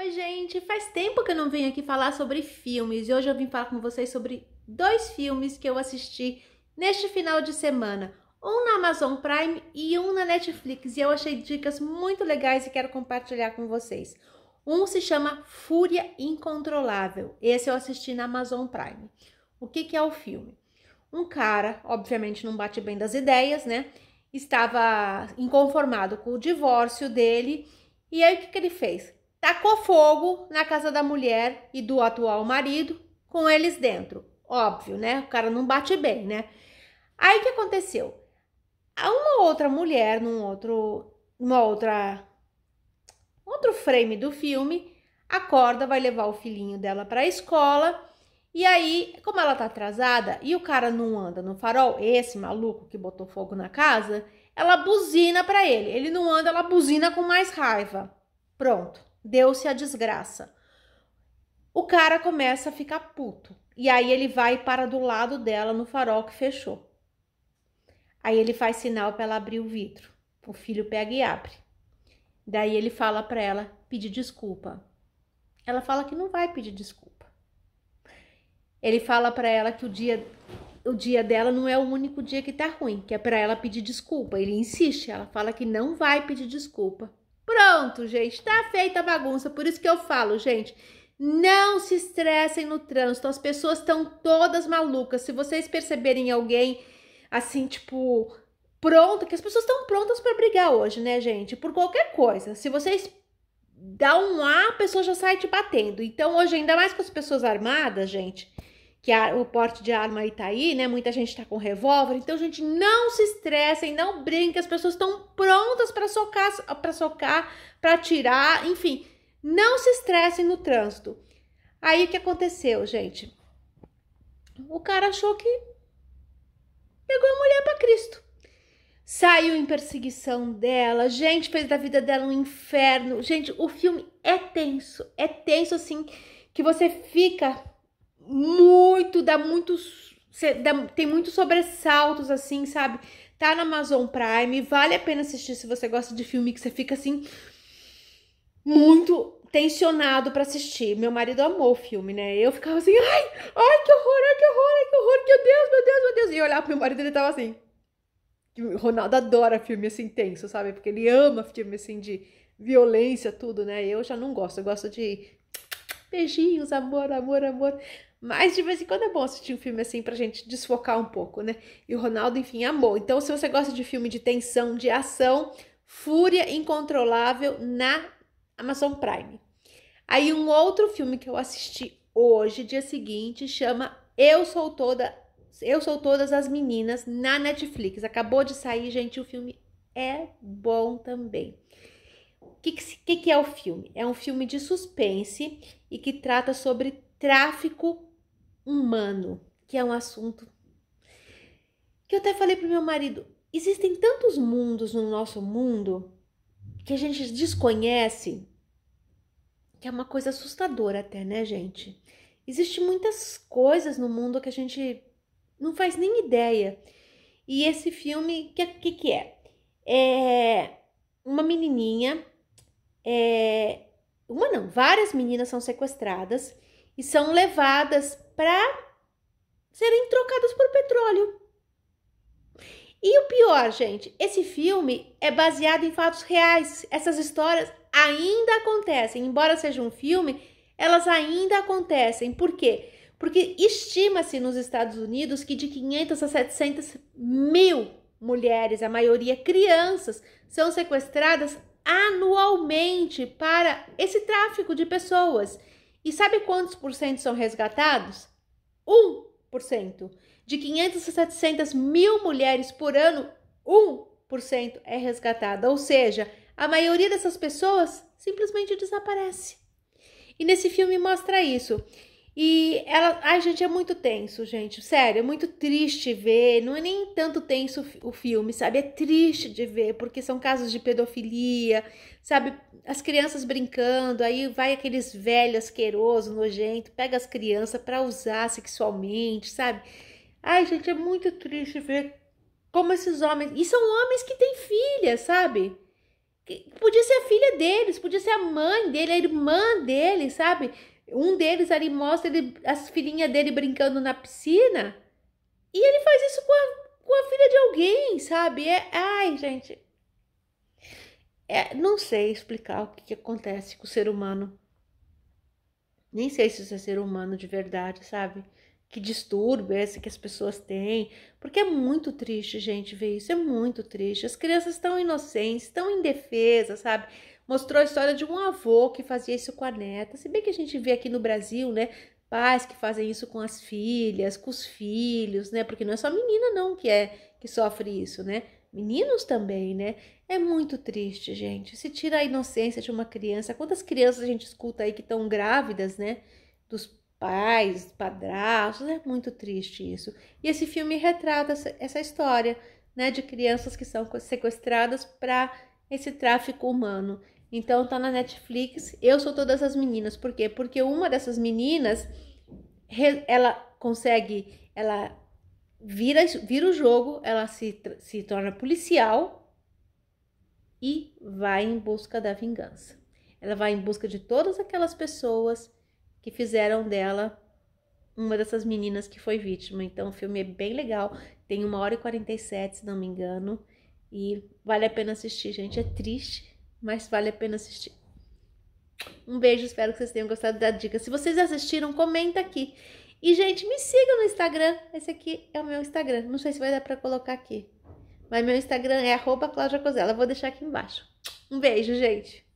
Oi, gente! Faz tempo que eu não venho aqui falar sobre filmes e hoje eu vim falar com vocês sobre dois filmes que eu assisti neste final de semana. Um na Amazon Prime e um na Netflix, e eu achei dicas muito legais e quero compartilhar com vocês. Um se chama Fúria Incontrolável, esse eu assisti na Amazon Prime. O que, que é o filme? Um cara, obviamente não bate bem das ideias, né? Estava inconformado com o divórcio dele, e aí o que, que ele fez? Tacou fogo na casa da mulher e do atual marido, com eles dentro. Óbvio, né? O cara não bate bem, né? Aí o que aconteceu? Uma outra mulher, num outro, uma outra, outro frame do filme, acorda, vai levar o filhinho dela para a escola. E aí, como ela tá atrasada e o cara não anda no farol, esse maluco que botou fogo na casa, ela buzina para ele. Ele não anda, ela buzina com mais raiva. Pronto deu-se a desgraça. O cara começa a ficar puto. E aí ele vai para do lado dela no farol que fechou. Aí ele faz sinal para ela abrir o vidro. O filho pega e abre. Daí ele fala para ela pedir desculpa. Ela fala que não vai pedir desculpa. Ele fala para ela que o dia o dia dela não é o único dia que tá ruim, que é para ela pedir desculpa. Ele insiste, ela fala que não vai pedir desculpa. Pronto, gente, está feita a bagunça. Por isso que eu falo, gente, não se estressem no trânsito. As pessoas estão todas malucas. Se vocês perceberem alguém assim, tipo, pronta, que as pessoas estão prontas para brigar hoje, né, gente? Por qualquer coisa. Se vocês dá um ar, a pessoa já sai te batendo. Então, hoje, ainda mais com as pessoas armadas, gente, que a, o porte de arma aí tá aí, né? Muita gente tá com revólver. Então, gente, não se estressem, não brinquem. As pessoas estão prontas para socar, para socar, para tirar, enfim. Não se estressem no trânsito. Aí o que aconteceu, gente? O cara achou que pegou a mulher para Cristo. Saiu em perseguição dela, gente, fez da vida dela um inferno. Gente, o filme é tenso, é tenso assim que você fica dá tem muitos sobressaltos, assim, sabe? Tá na Amazon Prime, vale a pena assistir se você gosta de filme que você fica assim. Muito tensionado para assistir. Meu marido amou o filme, né? Eu ficava assim, ai, ai, que horror, ai, que horror, ai, que horror, meu Deus, meu Deus, meu Deus. E eu olhava pro meu marido, ele tava assim. Ronaldo adora filme assim tenso, sabe? Porque ele ama filme assim de violência, tudo, né? Eu já não gosto, eu gosto de beijinhos, amor, amor, amor. Mas de vez em quando é bom assistir um filme assim pra gente desfocar um pouco, né? E o Ronaldo, enfim, amou. Então, se você gosta de filme de tensão, de ação, Fúria Incontrolável na Amazon Prime. Aí um outro filme que eu assisti hoje, dia seguinte, chama Eu Sou Toda, Eu Sou Todas as Meninas na Netflix. Acabou de sair, gente, o filme é bom também. O que, que, que é o filme? É um filme de suspense e que trata sobre tráfico humano, que é um assunto que eu até falei pro meu marido, existem tantos mundos no nosso mundo que a gente desconhece, que é uma coisa assustadora até, né, gente? Existem muitas coisas no mundo que a gente não faz nem ideia. E esse filme, o que, é, que, que é? É uma menininha, é, uma não, várias meninas são sequestradas e são levadas para serem trocadas por petróleo. E o pior, gente, esse filme é baseado em fatos reais. Essas histórias ainda acontecem, embora seja um filme, elas ainda acontecem. Por quê? Porque estima-se nos Estados Unidos que de 500 a 700 mil mulheres, a maioria crianças, são sequestradas anualmente para esse tráfico de pessoas. E sabe quantos por cento são resgatados? 1%. De 500 a 700 mil mulheres por ano, 1% é resgatada. Ou seja, a maioria dessas pessoas simplesmente desaparece. E nesse filme mostra isso. E ela. Ai, gente, é muito tenso, gente. Sério, é muito triste ver. Não é nem tanto tenso o filme, sabe? É triste de ver, porque são casos de pedofilia, sabe? As crianças brincando, aí vai aqueles velhos asqueroso, nojento, pega as crianças para usar sexualmente, sabe? Ai, gente, é muito triste ver como esses homens. E são homens que têm filha sabe? Podia ser a filha deles, podia ser a mãe dele, a irmã dele, sabe? Um deles ali mostra ele, as filhinhas dele brincando na piscina e ele faz isso com a, com a filha de alguém, sabe? É, ai, gente. É, não sei explicar o que, que acontece com o ser humano. Nem sei se isso é ser humano de verdade, sabe? que distúrbio é esse que as pessoas têm, porque é muito triste, gente, ver isso, é muito triste. As crianças estão inocentes, estão indefesas, sabe? mostrou a história de um avô que fazia isso com a neta. Se bem que a gente vê aqui no Brasil, né? Pais que fazem isso com as filhas, com os filhos, né? Porque não é só menina não que é que sofre isso, né? Meninos também, né? É muito triste, gente. Se tira a inocência de uma criança. Quantas crianças a gente escuta aí que estão grávidas, né? Dos pais, padrastos. É muito triste isso. E esse filme retrata essa história, né? De crianças que são sequestradas para esse tráfico humano. Então tá na Netflix. Eu sou todas as meninas. Por quê? Porque uma dessas meninas ela consegue, ela vira, vira o jogo, ela se, se torna policial e vai em busca da vingança. Ela vai em busca de todas aquelas pessoas que fizeram dela uma dessas meninas que foi vítima. Então o filme é bem legal, tem uma hora e 47, se não me engano, e vale a pena assistir, gente. É triste, mas vale a pena assistir. Um beijo, espero que vocês tenham gostado da dica. Se vocês assistiram, comenta aqui. E, gente, me sigam no Instagram. Esse aqui é o meu Instagram. Não sei se vai dar para colocar aqui. Mas meu Instagram é arroba Vou deixar aqui embaixo. Um beijo, gente.